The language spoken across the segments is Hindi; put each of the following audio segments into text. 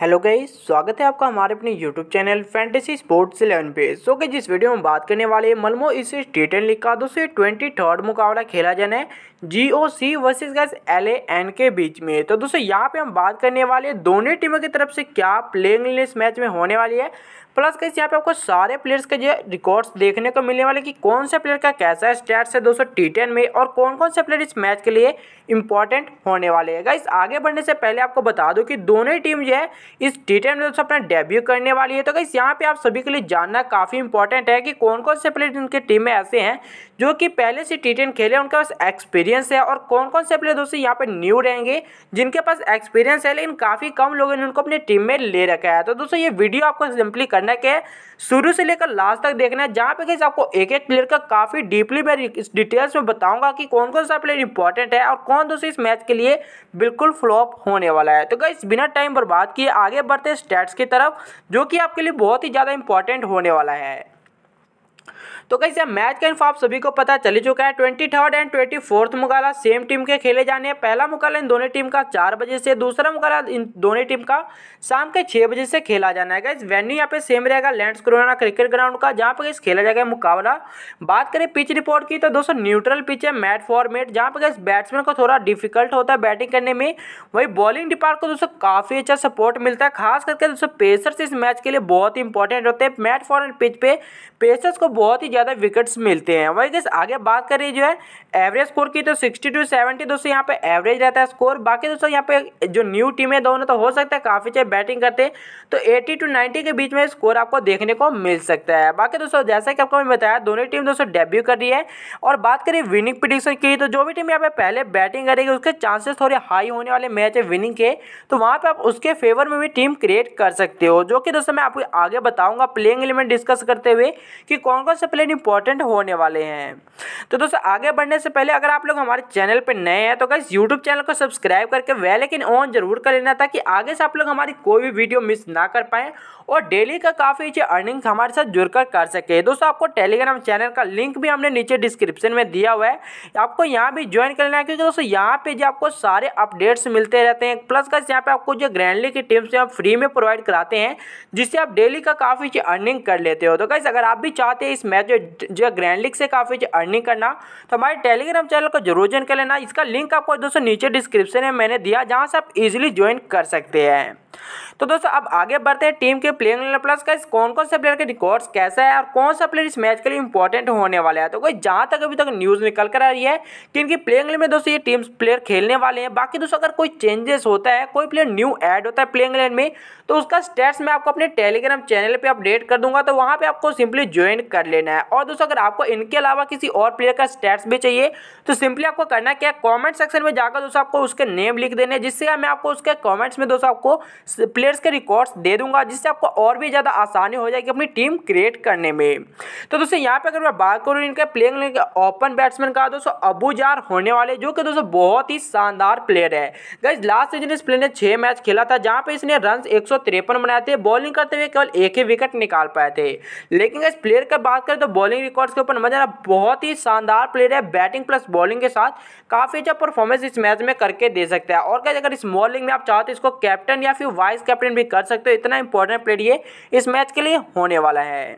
हेलो गई स्वागत है आपका हमारे अपने YouTube channel fantasy sports eleven पे सो के जिस वीडियो में बात करने वाले मलमो इस स्टेट लीग का दोस्तों ट्वेंटी थर्ड मुकाबला खेला जाना है G O C versus gas L A N के बीच में तो दोस्तों यहाँ पे हम बात करने वाले दोनों टीमों की तरफ से क्या प्लेइंग इस मैच में होने वाली है प्लस कैसे यहाँ पे आपको सारे प्लेयर्स के जो रिकॉर्ड्स देखने को मिलने वाले कि कौन से प्लेयर का कैसा स्टैट्स है दोस्तों टी टेन में और कौन कौन से प्लेयर इस मैच के लिए इंपॉर्टेंट होने वाले हैं गाइस आगे बढ़ने से पहले आपको बता दूं कि दोनों ही टीम जो है इस टी टेन में दोस्तों अपना डेब्यू करने वाली है तो गाइस यहाँ पे आप सभी के लिए जानना काफ़ी इंपॉर्टेंट है कि कौन कौन से प्लेयर इनके टीम में ऐसे हैं जो कि पहले से टी टेन खेले उनके पास एक्सपीरियंस है और कौन कौन से प्लेयर दोस्तों यहाँ पे न्यू रहेंगे जिनके पास एक्सपीरियंस है लेकिन काफ़ी कम लोगों ने उनको अपनी टीम में ले रखा है तो दोस्तों ये वीडियो आपको सिंपली करने के शुरू से लेकर लास्ट तक देखना है जहाँ पे कैसे आपको एक एक प्लेयर का काफ़ी डीपली मैं इस डिटेल्स में बताऊंगा कि कौन कौन सा प्लेयर इंपॉर्टेंट है और कौन दोस्तों इस मैच के लिए बिल्कुल फ्लॉप होने वाला है तो गई बिना टाइम बर्बाद किए आगे बढ़ते स्टैट्स की तरफ जो कि आपके लिए बहुत ही ज़्यादा इंपॉर्टेंट होने वाला है तो कैसे मैच का इन्फॉर्म सभी को पता चली चुका है twenty third and twenty fourth मुकाबला सेम टीम के खेले जाने हैं पहला मुकाबला इन दोनों टीम का चार बजे से दूसरा मुकाबला इन दोनों टीम का शाम के छः बजे से खेला जाना है इस वेन्यू यहाँ पे सेम रहेगा लैंड्स कोरोना क्रिकेट ग्राउंड का जहाँ पर खेला जाएगा मुकाबला बात करें पिच रिपोर्ट की तो दोस्तों न्यूट्रल पिच है मैट फॉर्मेट जहाँ पर बैट्समैन को थोड़ा डिफिकल्ट होता है बैटिंग करने में वही बॉलिंग डिपार्ट को दोस्तों काफ़ी अच्छा सपोर्ट मिलता है खास करके दोस्तों पेसर्स इस मैच के लिए बहुत इंपॉर्टेंट होते हैं मैट फॉर्मेट पिच पे पेसर्स को बहुत ही ज़्यादा विकेट्स मिलते हैं वही गैस आगे बात करिए जो है एवरेज स्कोर की तो सिक्सटी टू सेवेंटी दोस्तों यहाँ पे एवरेज रहता है स्कोर बाकी दोस्तों यहाँ पे जो न्यू टीम है दोनों तो हो सकता है काफ़ी चाहे बैटिंग करते तो एटी टू नाइन्टी के बीच में स्कोर आपको देखने को मिल सकता है बाकी दोस्तों जैसा कि आपको मैंने बताया दोनों टीम दोस्तों डेब्यू कर रही है और बात करिए विनिंग प्रिडिक्शन की तो जो भी टीम यहाँ पे पहले बैटिंग करेगी उसके चांसेस थोड़े हाई होने वाले मैच है विनिंग के तो वहाँ पर आप उसके फेवर में भी टीम क्रिएट कर सकते हो जो कि दोस्तों मैं आपको आगे बताऊँगा प्लेइंग एलिमेंट डिस्कस करते हुए कि कौन कौन से प्लेयर लेकिन इंपॉर्टेंट होने वाले हैं तो दोस्तों आगे बढ़ने से पहले अगर आप लोग हमारे चैनल पर नए हैं तो कैसे यूट्यूब चैनल को सब्सक्राइब करके वेल लेकिन ऑन जरूर कर लेना ताकि आगे से आप लोग हमारी कोई भी वीडियो मिस ना कर पाए और डेली का काफ़ी अच्छी अर्निंग हमारे साथ जुड़कर कर सके दोस्तों आपको टेलीग्राम चैनल का लिंक भी हमने नीचे डिस्क्रिप्शन में दिया हुआ है आपको यहाँ भी ज्वाइन कर लेना है क्योंकि दोस्तों यहाँ पे जो आपको सारे अपडेट्स मिलते रहते हैं प्लस का यहाँ पे आपको जो ग्रैंडली की टिप्स हैं फ्री में प्रोवाइड कराते हैं जिससे आप डेली का काफ़ी अच्छी अर्निंग कर लेते हो तो कैसे अगर आप भी चाहते हैं इस मैच में जो ग्रैंडलिक से काफ़ी अर्निंग करना तो हमारे टेलीग्राम चैनल को जरूर ज्वाइन कर लेना इसका लिंक आपको दोस्तों नीचे डिस्क्रिप्शन में मैंने दिया जहाँ से आप इजिली ज्वाइन कर सकते हैं तो दोस्तों अब आगे बढ़ते हैं टीम के प्लेइंग प्लस का कौन कौन से प्लेयर के रिकॉर्ड्स कैसा है और कौन सा प्लेयर इस मैच के लिए इंपॉर्टेंट होने वाला है तो कोई जहाँ तक अभी तक न्यूज़ निकल कर आ रही है कि इनकी प्लेइंग में दोस्तों ये टीम प्लेयर खेलने वाले हैं बाकी दोस्तों अगर कोई चेंजेस होता है कोई प्लेयर न्यू एड होता है प्लेइंग में तो उसका स्टेट्स मैं आपको अपने टेलीग्राम चैनल पर अपडेट कर दूंगा तो वहाँ पर आपको सिंपली ज्वाइन कर लेना है और दोस्तों अगर आपको इनके अलावा किसी और प्लेयर का स्टेट्स भी चाहिए तो सिंपली आपको करना क्या कॉमेंट सेक्शन में जाकर दोस्तों आपको उसके नेम लिख देने जिससे मैं आपको उसके कॉमेंट्स में दोस्तों आपको प्लेयर्स के रिकॉर्ड्स दे दूंगा जिससे आपको और भी ज़्यादा आसानी हो जाएगी अपनी टीम क्रिएट करने में तो दोस्तों यहाँ पे अगर मैं बात करूँ इनके प्लेइंग ओपन बैट्समैन का दोस्तों अबूजार होने वाले जो कि दोस्तों बहुत ही शानदार प्लेयर है गाइज लास्ट सीजन इस प्लेयर ने छः मैच खेला था जहाँ पर इसने रन एक बनाए थे बॉलिंग करते हुए केवल एक ही विकेट निकाल पाए थे लेकिन इस प्लेयर की बात करें तो बॉलिंग रिकॉर्ड्स के ऊपर मजा बहुत ही शानदार प्लेयर है बैटिंग प्लस बॉलिंग के साथ काफ़ी अच्छा परफॉर्मेंस इस मैच में करके दे सकता है और क्या अगर इस बॉलिंग में आप चाहते तो इसको कैप्टन या फिर वाइस कैप्टन भी कर सकते हो इतना इंपॉर्टेंट प्लेयर ये इस मैच के लिए होने वाला है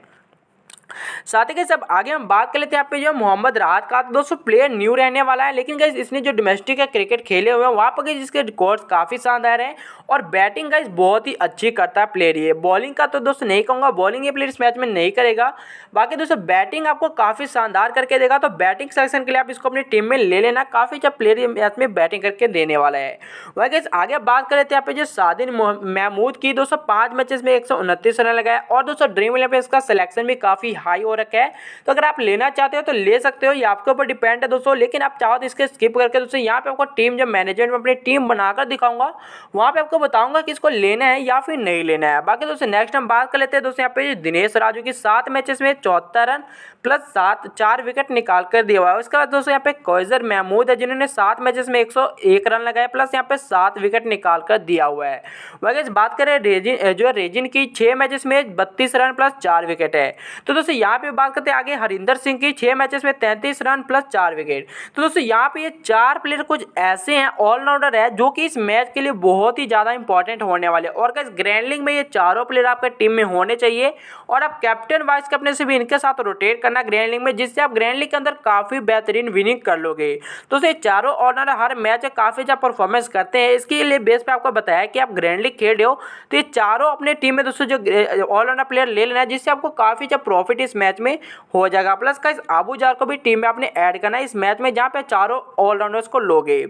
साथ ही कैसे अब आगे हम बात कर लेते हैं यहाँ पे जो मोहम्मद राहत का दोस्तों प्लेयर न्यू रहने वाला है लेकिन गाइज इसने जो डोमेस्टिक या क्रिकेट खेले हुए हैं वहाँ पर गई इसके रिकॉर्ड्स काफ़ी शानदार हैं और बैटिंग गाइज बहुत ही अच्छी करता है प्लेयर ये बॉलिंग का तो दोस्तों नहीं कहूँगा बॉलिंग ये प्लेयर इस मैच में नहीं करेगा बाकी दोस्तों बैटिंग आपको काफ़ी शानदार करके देगा तो बैटिंग सेक्शन के लिए आप इसको अपनी टीम में ले लेना काफ़ी अच्छा प्लेयर ये मैच में बैटिंग करके देने वाला है वह गैस आगे बात कर लेते हैं पे जो सादिन महमूद की दोस्तों पाँच मैचेस में एक रन लगाया और दोस्तों ड्रीम इलेवन इसका सिलेक्शन भी काफ़ी हाई हो रखा है तो अगर आप लेना चाहते हो तो ले सकते हो ये आपके ऊपर डिपेंड है दोस्तों लेकिन आप चाहो तो इसके स्किप करके दोस्तों यहाँ पे आपको टीम जब मैनेजमेंट में अपनी टीम बनाकर दिखाऊंगा वहाँ पे आपको बताऊंगा कि इसको लेना है या फिर नहीं लेना है बाकी दोस्तों नेक्स्ट हम बात कर लेते हैं दोस्तों यहाँ पे दिनेश राजू की सात मैचेस में चौहत्तर रन प्लस सात चार विकेट निकाल कर दिया हुआ है उसके बाद दोस्तों यहाँ पे कोजर महमूद है जिन्होंने सात मैचेस में एक सौ एक रन लगाए प्लस यहाँ पे सात विकेट निकाल कर दिया हुआ है वगैरह बात करें रेजिन जो रेजिन की छः मैचेस में बत्तीस रन प्लस चार विकेट है तो दोस्तों दोस्तों यहाँ पे बात करते हैं आगे हरिंदर सिंह की छह मैचेस में तैंतीस रन प्लस चार विकेट तो दोस्तों यहाँ पे ये चार प्लेयर कुछ ऐसे हैं ऑलराउंडर है जो कि इस मैच के लिए बहुत ही ज़्यादा इंपॉर्टेंट होने वाले और इस ग्रैंडलिंग में ये चारों प्लेयर आपके टीम में होने चाहिए और आप कैप्टन वाइस कैप्टन से भी इनके साथ रोटेट करना ग्रैंडलिंग में जिससे आप ग्रैंडलिंग के अंदर काफ़ी बेहतरीन विनिंग कर लोगे तो ये चारों ऑलराउंडर हर मैच काफ़ी ज़्यादा परफॉर्मेंस करते हैं इसके लिए बेस पर आपको बताया कि आप ग्रैंडलिंग खेल रहे हो तो ये चारों अपने टीम में दोस्तों जो ऑलराउंडर प्लेयर ले लेना है जिससे आपको काफ़ी ज़्यादा प्रॉफिट इस मैच में हो जाएगा प्लस का इस आबू जार को भी टीम में आपने ऐड करना है इस मैच में जहाँ पे चारों ऑलराउंडर्स को लोगे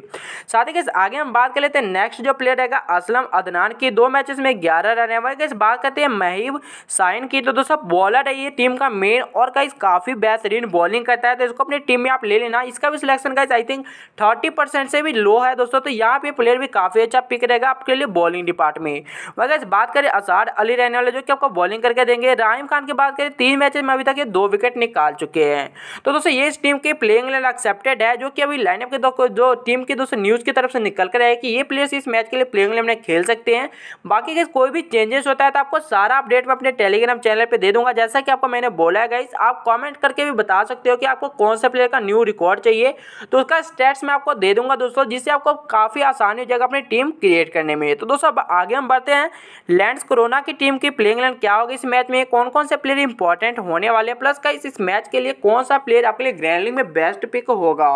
साथ ही आगे हम बात कर लेते हैं नेक्स्ट जो प्लेयर रहेगा असलम अदनान की दो मैचेस में ग्यारह रन है वही बात करते हैं महब साइन की तो दोस्तों बॉलर है ये टीम का मेन और का काफ़ी बेहतरीन बॉलिंग करता है तो इसको अपनी टीम में आप ले लेना इसका भी सिलेक्शन का आई थिंक थर्टी से भी लो है दोस्तों तो यहाँ पे प्लेयर भी काफ़ी अच्छा पिक रहेगा आपके लिए बॉलिंग डिपार्टमेंट वगैरह बात करें असार अली रहने वाले जो कि आपको बॉलिंग करके देंगे राहिम खान की बात करें तीन मैच में अभी तक ये दो विकेट निकाल चुके हैं तो दोस्तों ये इस टीम के प्लेइंग इलेवन एक्सेप्टेड है जो कि अभी लाइनअप के दो जो टीम के दोस्तों न्यूज़ की तरफ से निकल कर आए कि ये प्लेयर्स इस मैच के लिए प्लेइंग इलेवन में खेल सकते हैं बाकी के कोई भी चेंजेस होता है तो आपको सारा अपडेट मैं अपने टेलीग्राम चैनल पर दे दूंगा जैसा कि आपको मैंने बोला है इस आप कॉमेंट करके भी बता सकते हो कि आपको कौन सा प्लेयर का न्यू रिकॉर्ड चाहिए तो उसका स्टेट्स मैं आपको दे दूंगा दोस्तों जिससे आपको काफ़ी आसानी हो जाएगा अपनी टीम क्रिएट करने में तो दोस्तों अब आगे हम बढ़ते हैं लैंड्स कोरोना की टीम की प्लेइंग लाइन क्या होगी इस मैच में कौन कौन से प्लेयर इंपॉर्टेंट हो होने वाले हैं प्लस का इस इस मैच के लिए कौन सा प्लेयर आपके लिए ग्रैंड लीग में बेस्ट पिक होगा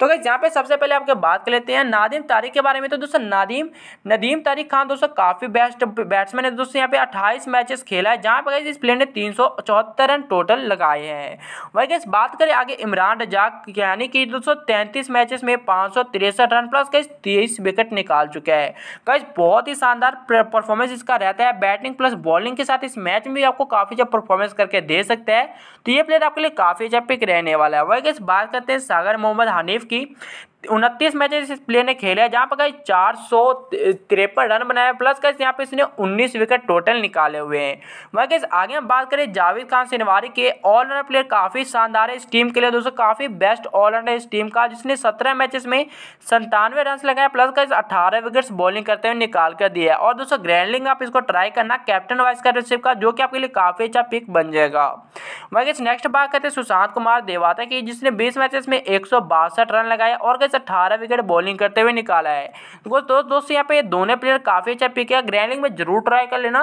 तो अगर यहाँ पे सबसे पहले आपके बात कर लेते हैं नादिम तारीख के बारे में तो दोस्तों नादिम नदीम तारीख खान दोस्तों काफ़ी बेस्ट बैट्समैन है दोस्तों यहाँ पे अट्ठाईस मैचेस खेला है जहाँ पर इस प्लेयर ने तीन रन टोटल लगाए हैं वही इस बात करें आगे इमरान रजाक यानी कि दोस्तों तैंतीस मैचेस में पाँच रन प्लस गैस तेईस विकेट निकाल चुका है कई बहुत ही शानदार परफॉर्मेंस इसका रहता है बैटिंग प्लस बॉलिंग के साथ इस मैच में भी आपको काफ़ी जब परफॉर्मेंस करके दे सकता है तो ये प्लेयर आपके लिए काफ़ी अच्छा पिक रहने वाला है वही बात करते हैं सागर मोहम्मद हनीफ की उनतीस मैचेस इस प्लेयर ने खेले जहाँ पर कहीं चार सौ तिरपन रन बनाए प्लस कैसे यहाँ पे इसने 19 विकेट टोटल निकाले हुए हैं वह कैसे आगे हम बात करें जावेद खान सिनवारी के ऑलराउंडर प्लेयर काफ़ी शानदार है इस टीम के लिए दोस्तों काफ़ी बेस्ट ऑलराउंडर इस टीम का जिसने सत्रह मैचेस में संतानवे रन लगाए प्लस कैसे अठारह विकेट्स बॉलिंग करते हुए निकाल कर दिया और दोस्तों ग्रैंडलिंग आप इसको ट्राई करना कैप्टन वाइस कैप्टनशिप का जो कि आपके लिए काफ़ी अच्छा पिक बन जाएगा वह नेक्स्ट बात करते हैं सुशांत कुमार देवाता की जिसने बीस मैचेस में एक रन लगाए और से अठारह विकेट बॉलिंग करते हुए निकाला है दोस्तों दोस्तों यहाँ पे दोनों प्लेयर काफ़ी अच्छा पिक है ग्रैंडिंग में जरूर ट्राई कर लेना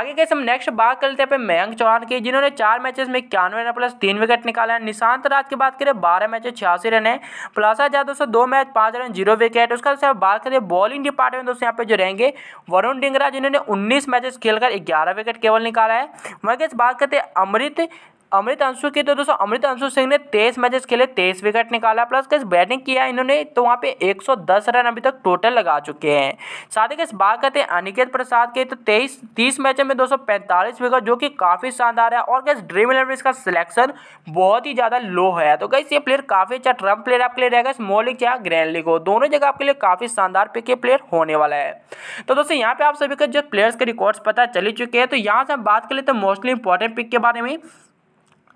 आगे कैसे हम नेक्स्ट बात कर लेते हैं मयंक चौहान की जिन्होंने चार मैचेस में इक्यानवे रन प्लस तीन विकेट निकाला है निशांत राज की बात करें बारह मैचेस छियासी रन है प्लस आजाद दोस्तों दो मैच पांच रन जीरो विकेट उसका दोस्तों बात करें बॉलिंग डिपार्टमेंट दोस्तों यहाँ पे जो रहेंगे वरुण डिंगरा जिन्होंने उन्नीस मैचेस खेलकर ग्यारह विकेट केवल निकाला है वहीं बात करते हैं अमृत अमृत अंशु की तो दोस्तों अमृत अंशु सिंह ने तेईस मैचेस खेले तेईस विकेट निकाला प्लस कैसे बैटिंग किया इन्होंने तो वहाँ पे 110 रन अभी तक टोटल लगा चुके हैं साथ ही कैसे बात करते हैं अनिकेत प्रसाद के तो तेईस तीस मैचों में 245 पैंतालीस विकेट जो कि काफ़ी शानदार है और कैसे ड्रीम इलेवन इसका सिलेक्शन बहुत ही ज़्यादा लो है तो कैसे ये प्लेयर काफ़ी अच्छा ट्रम्प प्लेयर आपके लिए रहेगा स्मॉल लीग चाहे ग्रैंड लीग हो दोनों जगह आपके लिए काफ़ी शानदार पिक प्लेयर होने वाला है तो दोस्तों यहाँ पे आप सभी के जो प्लेयर्स के रिकॉर्ड्स पता चली चुके हैं तो यहाँ से हम बात कर लेते हैं मोस्टली इंपॉर्टेंट पिक के बारे में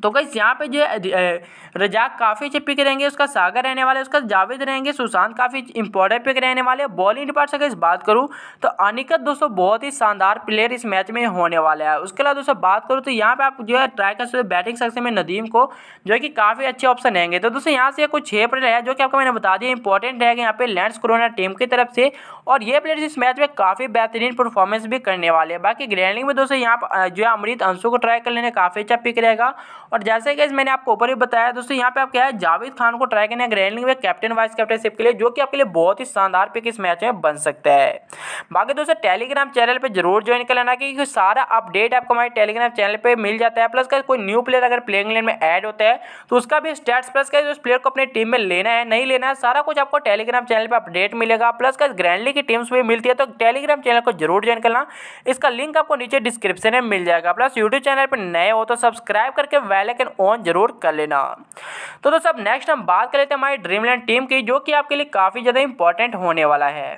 तो कई यहाँ पे जो रजाक काफ़ी अच्छे पिक रहेंगे उसका सागर रहने वाला है उसका जावेद रहेंगे सुशांत काफ़ी इंपॉर्टेंट पिक रहने वाले हैं बॉलिंग डिपार्ट से अगर बात करूँ तो अनिकत दोस्तों बहुत ही शानदार प्लेयर इस मैच में होने वाला है उसके अलावा दोस्तों बात करूँ तो यहाँ पर आप जो है ट्राई कर सकते बैटिंग सकते हैं नदीम को जो कि काफ़ी अच्छे ऑप्शन रहेंगे तो दोस्तों यहाँ से कुछ छः प्लेयर है जो कि आपको मैंने बता दिया इंपॉर्टेंट रहेगा यहाँ पे लैंड क्रोना टीम की तरफ से और ये प्लेयर्स इस मैच में काफ़ी बेहतरीन परफॉर्मेंस भी करने वाले हैं बाकी ग्रैंडिंग में दोस्तों यहाँ पर जो है अमृत अंशु को ट्राई कर लेने काफ़ी अच्छा पिक रहेगा और जैसे कि मैंने आपको ऊपर भी बताया दोस्तों यहाँ पे आप क्या है जावेद खान को ट्राई करने ग्रैंडिंग में कैप्टन वाइस कैप्टनशिप के लिए जो कि आपके लिए बहुत ही शानदार पिक इस मैच में बन सकता है बाकी दोस्तों टेलीग्राम चैनल पर जरूर ज्वाइन कर लेना क्योंकि सारा अपडेट आपको हमारे टेलीग्राम चैनल पर मिल जाता है प्लस का कोई न्यू प्लेयर अगर प्लेइंग लेन में ऐड होता है तो उसका भी स्टेट्स प्लस का उस प्लेयर को अपनी टीम में लेना है नहीं लेना है सारा कुछ आपको टेलीग्राम चैनल पर अपडेट मिलेगा प्लस का ग्रैंडली की टीम्स भी मिलती है तो टेलीग्राम चैनल को जरूर ज्वाइन करना इसका लिंक आपको नीचे डिस्क्रिप्शन में मिल जाएगा प्लस यूट्यूब चैनल पर नए हो तो सब्सक्राइब करके वेलाइकन ऑन जरूर कर लेना तो दोस्तों अब नेक्स्ट हम बात कर लेते हैं हमारी ड्रीम टीम की जो कि आपके लिए काफ़ी ज़्यादा इंपॉर्टेंट होने वाला है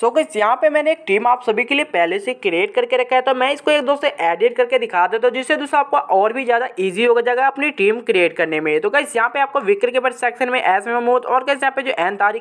सो so गाइस यहाँ पे मैंने एक टीम आप सभी के लिए पहले से क्रिएट करके रखा है तो मैं इसको एक दोस्त एडिट करके दिखा देता हूँ जिससे दोस्तों आपको और भी ज़्यादा इजी हो जाएगा अपनी टीम क्रिएट करने में तो कैसे यहाँ पे आपको विक्र के पर सेक्शन में एस में मोहत और कैसे यहाँ पे जो एन तारी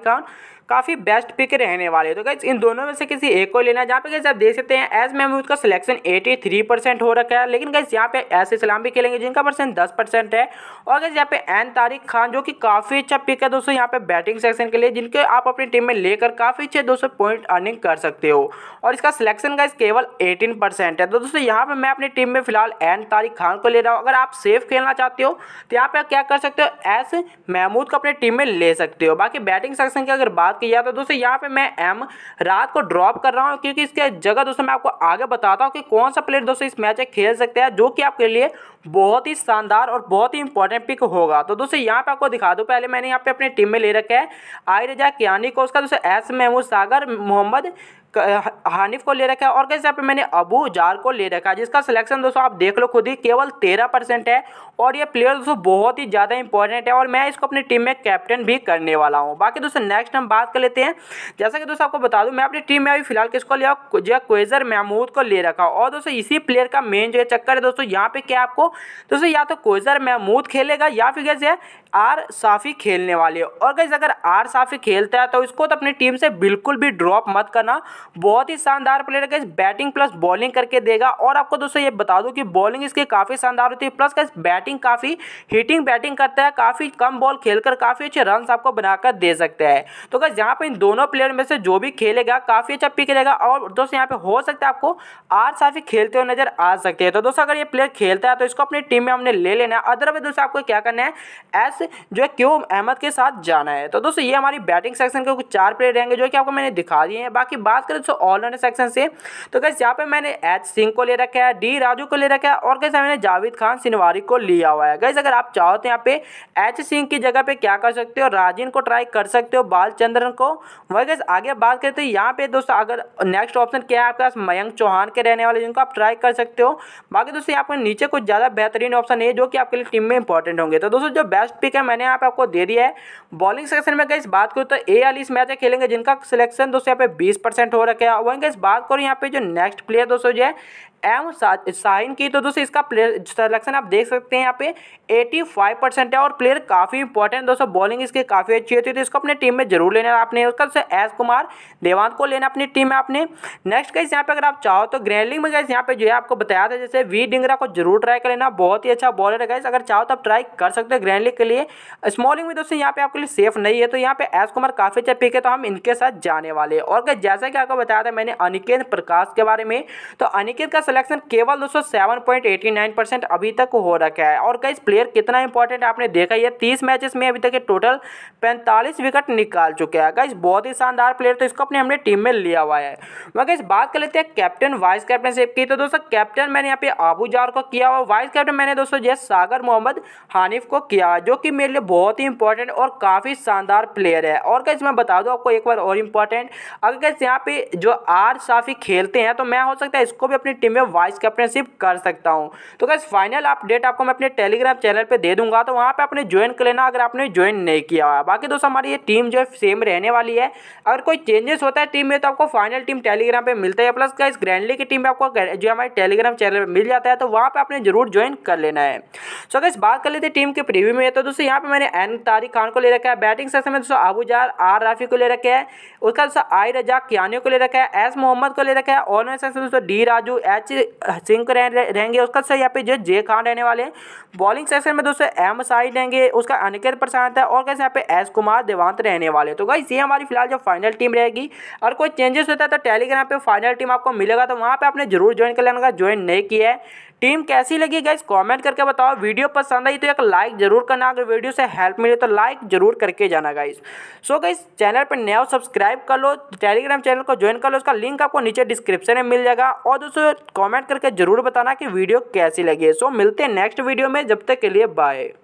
काफ़ी बेस्ट पिक रहने वाले तो गैस इन दोनों में से किसी एक को लेना जहाँ पे गैस आप देख सकते हैं एस महमूद का सिलेक्शन 83 परसेंट हो रखा है लेकिन गैस यहाँ पे एस इस्लाम भी खेलेंगे जिनका परसेंट 10 परसेंट है और गैस यहाँ पे एन तारिक खान जो कि काफ़ी अच्छा पिक है दोस्तों यहाँ पे बैटिंग सेक्शन के लिए जिनके आप अपनी टीम में लेकर काफ़ी अच्छे दोस्तों पॉइंट अर्निंग कर सकते हो और इसका सिलेक्शन गैस केवल एटीन है तो दोस्तों यहाँ पर मैं अपनी टीम में फिलहाल एन तारिक खान को ले रहा हूँ अगर आप सेफ खेलना चाहते हो तो यहाँ पर क्या कर सकते हो एस महमूद को अपनी टीम में ले सकते हो बाकी बैटिंग सेक्शन की अगर बात किया था दोस्तों यहाँ पे मैं एम रात को ड्रॉप कर रहा हूँ क्योंकि इसके जगह दोस्तों मैं आपको आगे बताता हूँ कि कौन सा प्लेयर दोस्तों इस मैच में खेल सकते हैं जो कि आपके लिए बहुत ही शानदार और बहुत ही इंपॉर्टेंट पिक होगा तो दोस्तों यहाँ पे आपको दिखा दो पहले मैंने यहाँ पे अपनी टीम में ले रखा है आई रजा कियानी को उसका दोस्तों एस महमूद सागर मोहम्मद हानिफ को ले रखा है और कैसे यहाँ पे मैंने अबू जार को ले रखा है जिसका सिलेक्शन दोस्तों आप देख लो खुद ही केवल तेरह परसेंट है और ये प्लेयर दोस्तों बहुत ही ज़्यादा इंपॉर्टेंट है और मैं इसको अपनी टीम में कैप्टन भी करने वाला हूँ बाकी दोस्तों नेक्स्ट हम बात कर लेते हैं जैसा कि दोस्तों आपको बता दूँ मैं अपनी टीम में अभी फिलहाल किसको लिया जो क्वेजर महमूद को ले रखा और दोस्तों इसी प्लेयर का मेन जो चक्कर है दोस्तों यहाँ पे क्या आपको दोस्तों या तो क्वेजर महमूद खेलेगा या फिर कैसे आर साफ़ी खेलने वाले हो और कैसे अगर आर साफ़ी खेलता है तो इसको तो अपनी टीम से बिल्कुल भी ड्रॉप मत करना बहुत ही शानदार प्लेयर कैसे बैटिंग प्लस बॉलिंग करके देगा और आपको दोस्तों ये बता दूँ कि बॉलिंग इसकी काफ़ी शानदार होती है प्लस गई बैटिंग काफ़ी हिटिंग बैटिंग करता है काफ़ी कम बॉल खेलकर काफ़ी अच्छे रन आपको बनाकर दे सकते हैं तो कैसे यहाँ पर इन दोनों प्लेयर में से जो भी खेलेगा काफ़ी अच्छा पिक रहेगा और दोस्तों यहाँ पर हो सकता है आपको आर साफ़ी खेलते हुए नज़र आ सकते हैं तो दोस्तों अगर ये प्लेयर खेलता है तो इसको अपनी टीम में हमने ले लेना है अदरवाइज दोस्तों आपको क्या करना है एस जो है क्यों अहमद के साथ जाना है तो दोस्तों ये हमारी बैटिंग सेक्शन के कुछ चार प्लेयर रहेंगे जो कि आपको मैंने दिखा दिए हैं बाकी बात करें दोस्तों ऑलराउंडर सेक्शन से तो कैसे यहाँ पे मैंने एच सिंह को ले रखा है डी राजू को ले रखा है और कैसे मैंने जावेद खान सिनवारी को लिया हुआ है कैसे अगर आप चाहो तो यहाँ पे एच सिंह की जगह पर क्या कर सकते हो राजीन को ट्राई कर सकते हो बालचंद्रन को वही कैसे आगे बात करें तो यहाँ पे दोस्तों अगर नेक्स्ट ऑप्शन क्या है आपके पास मयंक चौहान के रहने वाले जिनको आप ट्राई कर सकते हो बाकी दोस्तों यहाँ पर नीचे कुछ ज़्यादा बेहतरीन ऑप्शन है जो कि आपके लिए टीम में इंपॉर्टेंट होंगे तो दोस्तों जो बेस्ट पिक ठीक है मैंने यहाँ पे आपको दे दिया है बॉलिंग सेक्शन में गई बात करूँ तो ए मैच खेलेंगे जिनका सिलेक्शन दोस्तों यहाँ पे बीस परसेंट हो रखे है वहीं गई बात करूँ यहाँ पे जो नेक्स्ट प्लेयर दोस्तों जो है एम साइन की तो दोस्तों इसका प्लेयर सिलेक्शन आप देख सकते हैं यहाँ पे 85 परसेंट है और प्लेयर काफ़ी इंपॉर्टेंट दोस्तों बॉलिंग इसकी काफ़ी अच्छी होती है तो इसको अपने टीम में जरूर लेना आपने उसका दोस्तों एस कुमार देवांत को लेना अपनी टीम में आपने नेक्स्ट कैसे यहाँ पे अगर आप चाहो तो ग्रैंडलिंग में गैस यहाँ पे जो है आपको बताया था जैसे वी डिंगरा को जरूर ट्राई कर लेना बहुत ही अच्छा बॉलर है अगर चाहो तो आप ट्राई कर सकते हो ग्रैंडलिंग के लिए स्मॉलिंग में दोस्तों यहाँ पे आपके लिए सेफ नहीं है तो यहाँ पे एस कुमार काफ़ी अच्छा पिक है तो हम इनके साथ जाने वाले और जैसा कि आपको बताया था मैंने अनिकेत प्रकाश के बारे में तो अनिकेत का सिलेक्शन केवल दोस्तों seven point eighty nine percent अभी तक हो रखा है और कई प्लेयर कितना इंपॉर्टेंट आपने देखा ये तीस मैचेस में अभी तक टोटल पैंतालीस विकेट निकाल चुके हैं गाइस बहुत ही शानदार प्लेयर तो इसको अपने हमने टीम में लिया हुआ है वह बात कर लेते हैं कैप्टन वाइस कैप्टनशिप की तो दोस्तों कैप्टन मैंने यहाँ पे आबू जार को किया हुआ वाइस कैप्टन मैंने दोस्तों जय सागर मोहम्मद हानिफ को किया जो कि मेरे लिए बहुत ही इंपॉर्टेंट और काफ़ी शानदार प्लेयर है और कैसे मैं बता दूँ आपको एक बार और इंपॉर्टेंट अगर कैसे यहाँ पे जो आर साफी खेलते हैं तो मैं हो सकता है इसको भी अपनी टीम में वाइस कैप्टनशिप कर सकता हूँ तो कैसे फाइनल अपडेट आपको मैं अपने टेलीग्राम चैनल पर दे दूंगा तो वहाँ पर आपने ज्वाइन कर लेना अगर आपने ज्वाइन नहीं किया हुआ बाकी दोस्तों हमारी ये टीम जो है सेम रहने वाली है अगर कोई चेंजेस होता है टीम में तो आपको फाइनल टीम टेलीग्राम पर मिलता है प्लस कैसे ग्रैंडली की टीम में आपको जो हमारे टेलीग्राम चैनल पर मिल जाता है तो वहाँ पर आपने जरूर ज्वाइन कर लेना है सो कैसे बात कर लेते टीम के प्रीव्यू में तो दोस्तों यहाँ पर मैंने एन तारिक खान को ले रखा है बैटिंग सेक्शन में दोस्तों अबूजार आर राफी को ले रखे है उसका दोस्तों आई रजा कियानियों को ले रखा है एस मोहम्मद को ले रखा है ऑनर सेक्शन में दोस्तों डी राजू एच युवराज सिंह रहेंगे उसका सर यहाँ पे जो जे खान रहने वाले हैं बॉलिंग सेक्शन में दोस्तों एम साई रहेंगे उसका अनिकेत प्रशांत है और कैसे यहाँ पे एस कुमार देवांत रहने वाले तो गाइस ये हमारी फिलहाल जो फाइनल टीम रहेगी और कोई चेंजेस होता है तो टेलीग्राम पर फाइनल टीम आपको मिलेगा तो वहाँ पर आपने जरूर ज्वाइन कर लेना ज्वाइन नहीं किया है टीम कैसी लगी गाइस कॉमेंट करके बताओ वीडियो पसंद आई तो एक लाइक जरूर करना अगर वीडियो से हेल्प मिले तो लाइक जरूर करके जाना गाइस सो गाइस चैनल पर नया सब्सक्राइब कर लो टेलीग्राम चैनल को ज्वाइन कर लो उसका लिंक आपको नीचे डिस्क्रिप्शन में मिल जाएगा और दोस्तों कॉमेंट करके जरूर बताना कि वीडियो कैसी लगी है सो मिलते हैं नेक्स्ट वीडियो में जब तक के लिए बाय